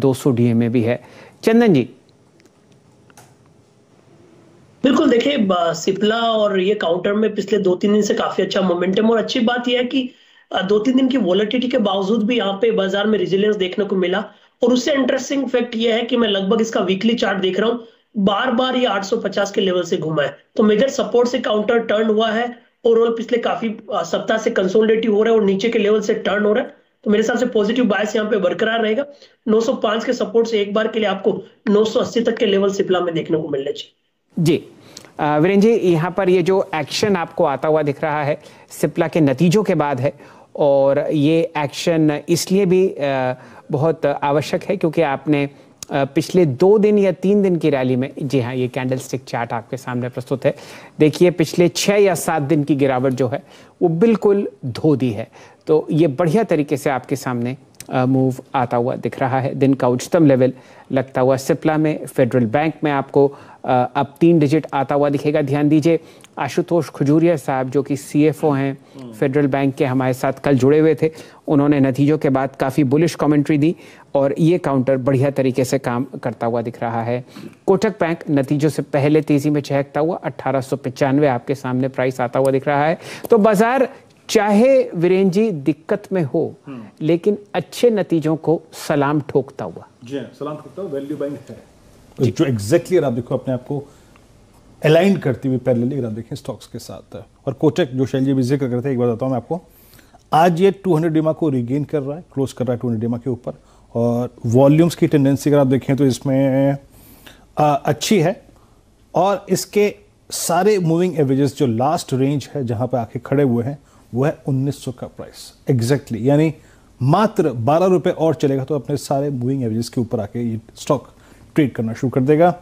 200 DMA भी है चंदन जी बिल्कुल देखिए सिपला और ये काउंटर में पिछले दो तीन दिन से काफी अच्छा मोमेंटम और अच्छी बात यह है कि दो तीन दिन की वॉलिटिटी के बावजूद भी यहाँ पे बाजार में रिजिलियंस देखने को मिला और उससे इंटरेस्टिंग फैक्ट यह है कि मैं लगभग इसका वीकली चार्ट देख रहा हूँ बार बार ये 850 के लेवल से घुमा है तो मेजर सपोर्ट से काउंटर टर्न हुआ है ओवरऑल पिछले काफी सप्ताह से कंसोलिडेटिव हो रहा है और नीचे के लेवल से टर्न हो रहा है तो मेरे हिसाब से पॉजिटिव बायस यहाँ पे बरकरार रहेगा 905 के सपोर्ट से एक बार के लिए आपको 980 तक के लेवल सिप्ला में देखने को मिलने चाहिए जी वीरेंद्र जी यहाँ पर ये जो एक्शन आपको आता हुआ दिख रहा है सिप्ला के नतीजों के बाद है और ये एक्शन इसलिए भी बहुत आवश्यक है क्योंकि आपने पिछले दो दिन या तीन दिन की रैली में जी हाँ ये कैंडल स्टिक चार्ट आपके सामने प्रस्तुत है देखिए पिछले छः या सात दिन की गिरावट जो है वो बिल्कुल धो दी है तो ये बढ़िया तरीके से आपके सामने मूव आता हुआ दिख रहा है दिन का उच्चतम लेवल लगता हुआ सिप्ला में फेडरल बैंक में आपको अब तीन डिजिट आता हुआ दिखेगा ध्यान दीजिए आशुतोष खजूरिया साहब जो कि सीएफओ हैं फेडरल बैंक के हमारे साथ कल जुड़े हुए थे उन्होंने नतीजों के बाद काफ़ी बुलिश कमेंट्री दी और ये काउंटर बढ़िया तरीके से काम करता हुआ दिख रहा है कोटक बैंक नतीजों से पहले तेज़ी में चहकता हुआ अट्ठारह आपके सामने प्राइस आता हुआ दिख रहा है तो बाजार चाहे वीरेंद्र जी दिक्कत में हो हम्म। लेकिन अच्छे नतीजों को सलाम ठोकता हुआ जी हाँ, सलाम ठोकता हुआ वैल्यू बाइंग है जो एग्जैक्टली अगर आप देखो अपने आप को अलाइन करती हुई पैरल अगर आप देखें स्टॉक्स के साथ और कोटेक जो शैल जी भी जिक्र करते हैं एक बार बताता हूँ मैं आपको आज ये 200 हंड्रेड डीमा को रिगेन कर रहा है क्लोज कर रहा है 200 डीमा के ऊपर और वॉल्यूम्स की टेंडेंसी अगर आप देखें तो इसमें आ, अच्छी है और इसके सारे मूविंग एवरेजेस जो लास्ट रेंज है जहाँ पर आके खड़े हुए हैं वह 1900 का प्राइस एग्जैक्टली exactly, यानी मात्र बारह रुपए और चलेगा तो अपने सारे मूविंग एवरेज के ऊपर आके ये स्टॉक ट्रेड करना शुरू कर देगा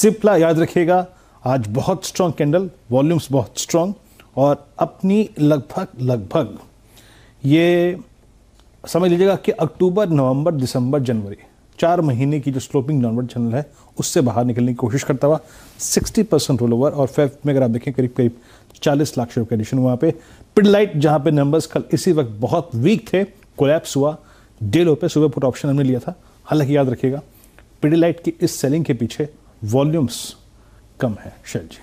सिप्ला याद रखिएगा आज बहुत स्ट्रांग कैंडल वॉल्यूम्स बहुत स्ट्रांग और अपनी लगभग लगभग ये समझ लीजिएगा कि अक्टूबर नवंबर दिसंबर जनवरी चार महीने की जो स्लोपिंग डाउनवर्ड चैनल है उससे बाहर निकलने की कोशिश करता हुआ 60 परसेंट रोल ओवर और फेफ में अगर आप देखें करीब करीब 40 लाख शेयर का एडिशन वहाँ पे पिडलाइट जहाँ पे नंबर्स कल इसी वक्त बहुत वीक थे कोलैप्स हुआ डेलो पे सुबह पुट ऑप्शन हमने लिया था हालांकि याद रखिएगा पिडलाइट की इस सेलिंग के पीछे वॉल्यूम्स कम है शेयर जी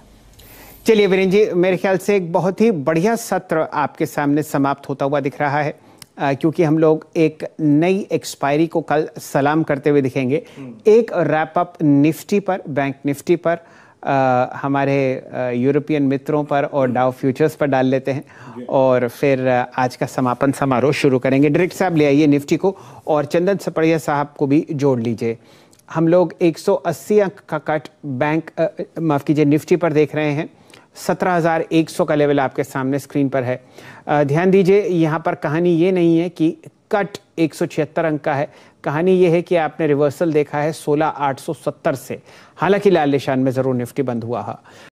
चलिए वीरेन जी मेरे ख्याल से एक बहुत ही बढ़िया सत्र आपके सामने समाप्त होता हुआ दिख रहा है क्योंकि हम लोग एक नई एक्सपायरी को कल सलाम करते हुए दिखेंगे एक रैप अप निफ्टी पर बैंक निफ्टी पर आ, हमारे यूरोपियन मित्रों पर और डाउ फ्यूचर्स पर डाल लेते हैं और फिर आज का समापन समारोह शुरू करेंगे डायरेक्ट साहब ले आइए निफ्टी को और चंदन सपड़िया साहब को भी जोड़ लीजिए हम लोग 180 अंक का कट बैंक माफ़ कीजिए निफ्टी पर देख रहे हैं 17,100 का लेवल आपके सामने स्क्रीन पर है ध्यान दीजिए यहाँ पर कहानी ये नहीं है कि कट एक अंक का है कहानी ये है कि आपने रिवर्सल देखा है 16,870 से हालांकि लाल निशान में ज़रूर निफ्टी बंद हुआ है